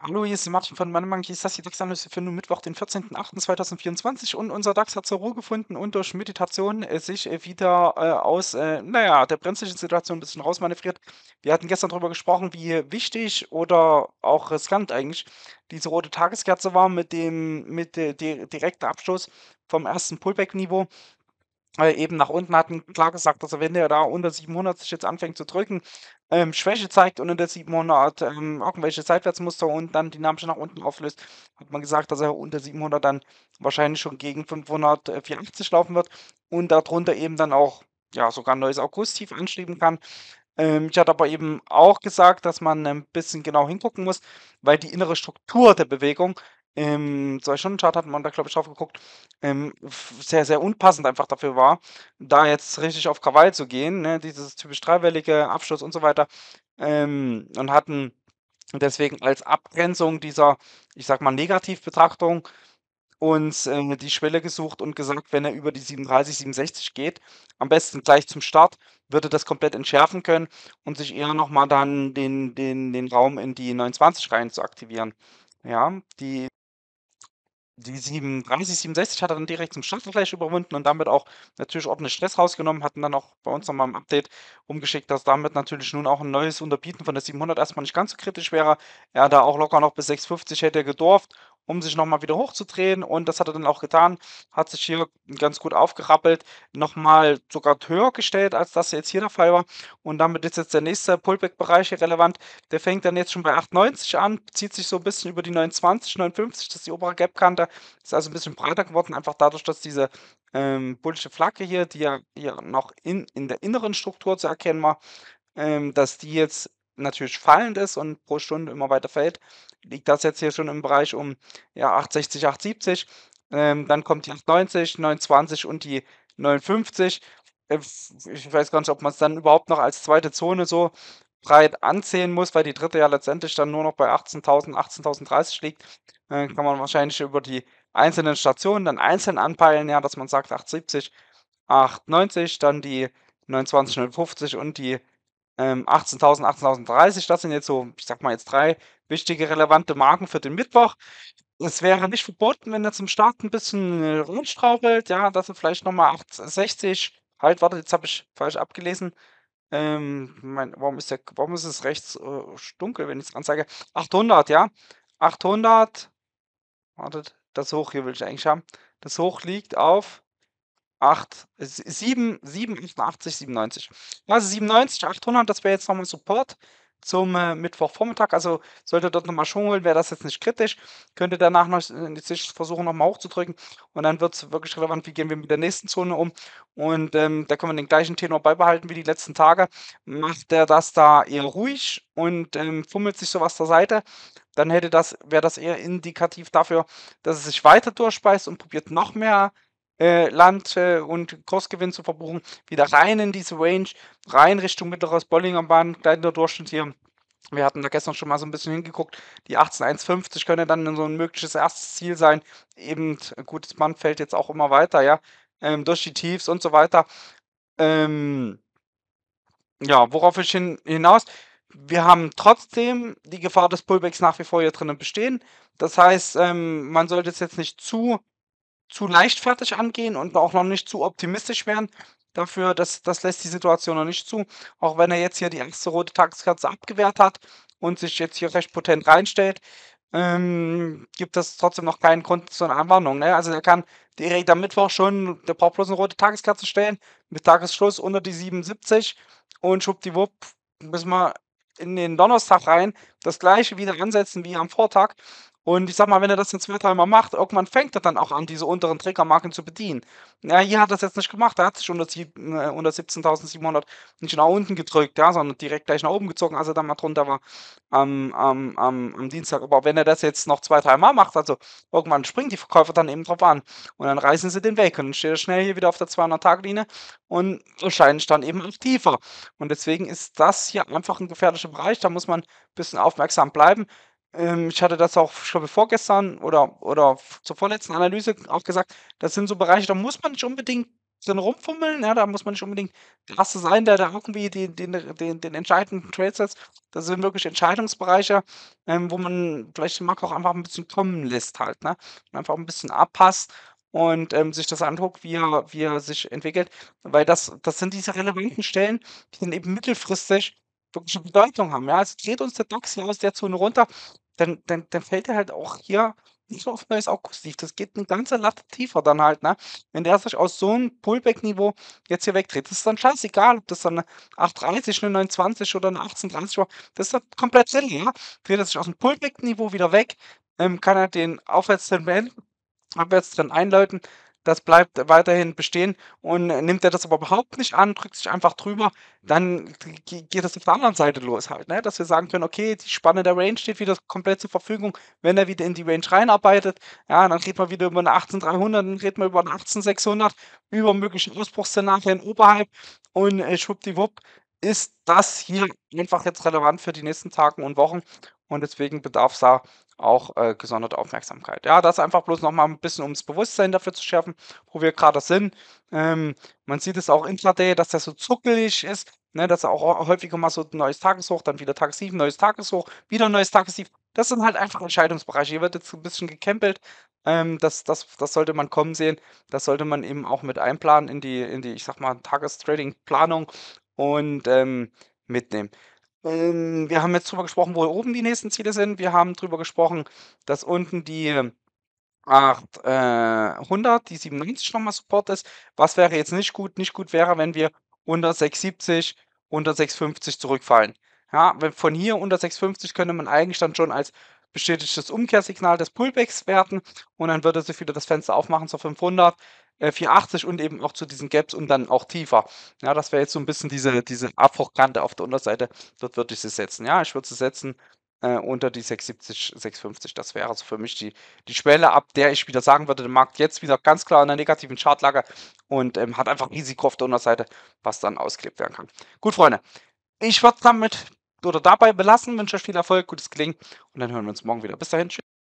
Hallo, hier ist Martin von Money Monkeys. Das ist die DAX-Analyse für nun Mittwoch, den 14.08.2024. Und unser DAX hat zur Ruhe gefunden und durch Meditation äh, sich äh, wieder äh, aus, naja, der brenzlichen Situation ein bisschen rausmanövriert. Wir hatten gestern darüber gesprochen, wie wichtig oder auch riskant eigentlich diese rote Tageskerze war mit dem mit, direkten Abstoß vom ersten Pullback-Niveau äh, eben nach unten hatten, klar gesagt, also wenn der da unter 700 sich jetzt anfängt zu drücken, ähm, Schwäche zeigt und unter 700 ähm, irgendwelche Seitwärtsmuster und dann dynamisch nach unten auflöst, hat man gesagt, dass er unter 700 dann wahrscheinlich schon gegen 584 äh, laufen wird und darunter eben dann auch ja sogar ein neues August-Tief anschieben kann. Ähm, ich hatte aber eben auch gesagt, dass man ein bisschen genau hingucken muss, weil die innere Struktur der Bewegung ähm, Zwei-Stunden-Chart hatten man da, glaube ich, drauf geguckt, ähm, sehr, sehr unpassend einfach dafür war, da jetzt richtig auf Krawall zu gehen, ne? dieses typisch dreiwellige Abschluss und so weiter. Ähm, und hatten deswegen als Abgrenzung dieser, ich sag mal, Negativbetrachtung uns äh, die Schwelle gesucht und gesagt, wenn er über die 37, 67 geht, am besten gleich zum Start, würde das komplett entschärfen können und sich eher nochmal dann den, den, den Raum in die 29 rein zu aktivieren. Ja, die die 37, 67 hat er dann direkt zum Startfleisch überwunden und damit auch natürlich ordentlich Stress rausgenommen, hatten dann auch bei uns nochmal im Update umgeschickt, dass damit natürlich nun auch ein neues Unterbieten von der 700 erstmal nicht ganz so kritisch wäre. Er da auch locker noch bis 650 hätte gedorft um sich nochmal wieder hochzudrehen. Und das hat er dann auch getan, hat sich hier ganz gut aufgerappelt, nochmal sogar höher gestellt, als das jetzt hier der Fall war. Und damit ist jetzt der nächste Pullback-Bereich hier relevant. Der fängt dann jetzt schon bei 8,90 an, zieht sich so ein bisschen über die 29, 59, das ist die obere Gap-Kante, ist also ein bisschen breiter geworden, einfach dadurch, dass diese ähm, bullische Flagge hier, die ja hier noch in, in der inneren Struktur zu erkennen war, ähm, dass die jetzt natürlich fallend ist und pro Stunde immer weiter fällt, liegt das jetzt hier schon im Bereich um ja, 860, 870. Ähm, dann kommt die 890, 920 und die 59. Äh, ich weiß gar nicht, ob man es dann überhaupt noch als zweite Zone so breit anzählen muss, weil die dritte ja letztendlich dann nur noch bei 18.000, 18.030 liegt. Äh, kann man wahrscheinlich über die einzelnen Stationen dann einzeln anpeilen, ja, dass man sagt 870, 890, dann die 29.050 und die ähm, 18.000, 18.030, das sind jetzt so, ich sag mal jetzt drei wichtige, relevante Marken für den Mittwoch. Es wäre nicht verboten, wenn er zum Start ein bisschen äh, rumstraubelt, ja, dass er vielleicht nochmal 860, halt, warte, jetzt habe ich falsch abgelesen, ähm, mein, warum, ist der, warum ist es rechts äh, dunkel, wenn ich es anzeige? 800, ja. 800. Wartet, das Hoch hier will ich eigentlich haben. Das Hoch liegt auf 8, 7, 7, 97. Also 97, 800, das wäre jetzt nochmal Support zum äh, Mittwochvormittag. Also sollte dort nochmal schungeln, wäre das jetzt nicht kritisch. Könnte danach noch äh, versuchen, nochmal hochzudrücken. Und dann wird es wirklich relevant, wie gehen wir mit der nächsten Zone um. Und ähm, da können wir den gleichen Tenor beibehalten wie die letzten Tage. Macht er das da eher ruhig und ähm, fummelt sich sowas zur Seite, dann hätte das, wäre das eher indikativ dafür, dass es sich weiter durchspeist und probiert noch mehr äh, Land äh, und Kursgewinn zu verbuchen, wieder rein in diese Range, rein Richtung mittleres Bollinger Bahn, gleitender Durchschnitt hier. Wir hatten da gestern schon mal so ein bisschen hingeguckt. Die 18,150 könnte dann so ein mögliches erstes Ziel sein. Eben, gut, das Band fällt jetzt auch immer weiter, ja. Ähm, durch die Tiefs und so weiter. Ähm, ja, worauf ich hin, hinaus? Wir haben trotzdem die Gefahr des Pullbacks nach wie vor hier drinnen bestehen. Das heißt, ähm, man sollte es jetzt nicht zu zu leichtfertig angehen und auch noch nicht zu optimistisch werden. Dafür, das, das lässt die Situation noch nicht zu. Auch wenn er jetzt hier die erste rote Tageskerze abgewehrt hat und sich jetzt hier recht potent reinstellt, ähm, gibt das trotzdem noch keinen Grund zur Anwarnung. Ne? Also der kann direkt am Mittwoch schon, der braucht bloß eine rote Tageskerze stellen, mit Tagesschluss unter die 77 und schuppdiwupp müssen wir in den Donnerstag rein, das gleiche wieder ansetzen wie am Vortag und ich sag mal, wenn er das jetzt zwei, drei Mal macht, irgendwann fängt er dann auch an, diese unteren Trägermarken zu bedienen. Ja, hier hat er das jetzt nicht gemacht. Er hat sich unter, äh, unter 17.700 nicht nach unten gedrückt, ja, sondern direkt gleich nach oben gezogen, als er dann mal drunter war am, am, am, am Dienstag. Aber wenn er das jetzt noch zwei, drei Mal macht, also irgendwann springen die Verkäufer dann eben drauf an. Und dann reißen sie den weg. Und dann steht er schnell hier wieder auf der 200-Tag-Linie und wahrscheinlich dann eben auch tiefer. Und deswegen ist das hier einfach ein gefährlicher Bereich. Da muss man ein bisschen aufmerksam bleiben. Ähm, ich hatte das auch, schon vorgestern oder, oder zur vorletzten Analyse auch gesagt, das sind so Bereiche, da muss man nicht unbedingt drin rumfummeln, ja, da muss man nicht unbedingt der Erste sein, der da irgendwie den, den, den, den entscheidenden Trade setzt. Das sind wirklich Entscheidungsbereiche, ähm, wo man vielleicht den Markt auch einfach ein bisschen kommen lässt halt, ne? Und einfach ein bisschen abpasst und ähm, sich das anguckt, wie er, wie er sich entwickelt, weil das, das sind diese relevanten Stellen, die dann eben mittelfristig wirklich eine Bedeutung haben. Ja, es also uns der DAX hier aus der Zone runter, dann, dann, dann fällt er halt auch hier nicht so auf ein neues Akustiv. Das geht eine ganze Latte tiefer dann halt, ne? Wenn der sich aus so einem Pullback-Niveau jetzt hier wegdreht, das ist dann scheißegal, ob das dann eine 830, eine 920 oder eine 1830 war. Das ist dann komplett Sinn, ja? Dreht er sich aus dem Pullback-Niveau wieder weg, ähm, kann er den Aufwärtstrend beenden, Abwärtstrend einläuten das bleibt weiterhin bestehen und nimmt er das aber überhaupt nicht an, drückt sich einfach drüber, dann geht das auf der anderen Seite los halt, ne? dass wir sagen können, okay, die Spanne der Range steht wieder komplett zur Verfügung, wenn er wieder in die Range reinarbeitet, ja, dann redet man wieder über eine 18300, dann redet man über eine 18600, über mögliche Ausbruchsszenarien oberhalb und äh, schwuppdiwupp ist das hier einfach jetzt relevant für die nächsten Tage und Wochen und deswegen bedarf es da auch äh, gesonderte Aufmerksamkeit. Ja, das einfach bloß nochmal ein bisschen um das Bewusstsein dafür zu schärfen, wo wir gerade sind. Ähm, man sieht es auch intraday, dass der so zuckelig ist, ne, dass er auch häufiger mal so ein neues Tageshoch, dann wieder Tagessieb, neues Tageshoch, wieder neues Tagessieb. Das sind halt einfach Entscheidungsbereiche. Hier wird jetzt ein bisschen gekämpelt. Ähm, das, das, das sollte man kommen sehen. Das sollte man eben auch mit einplanen in die, in die ich sag mal, Tagestrading-Planung und ähm, mitnehmen. Ähm, wir haben jetzt drüber gesprochen, wo oben die nächsten Ziele sind. Wir haben drüber gesprochen, dass unten die 800, äh, die 97 nochmal Support ist. Was wäre jetzt nicht gut? Nicht gut wäre, wenn wir unter 670, unter 650 zurückfallen. Ja, von hier unter 650 könnte man eigentlich dann schon als bestätigtes Umkehrsignal des Pullbacks werten und dann würde sich wieder das Fenster aufmachen zur 500. 480 äh, und eben auch zu diesen Gaps und dann auch tiefer. Ja, das wäre jetzt so ein bisschen diese, diese Abbruchkante auf der Unterseite. Dort würde ich sie setzen. Ja, ich würde sie setzen äh, unter die 670, 650. Das wäre also für mich die, die Schwelle, ab der ich wieder sagen würde, der Markt jetzt wieder ganz klar in der negativen Chartlage und ähm, hat einfach Risiko auf der Unterseite, was dann ausgeklebt werden kann. Gut, Freunde. Ich würde damit oder dabei belassen. Wünsche euch viel Erfolg, gutes Gelingen und dann hören wir uns morgen wieder. Bis dahin, tschüss.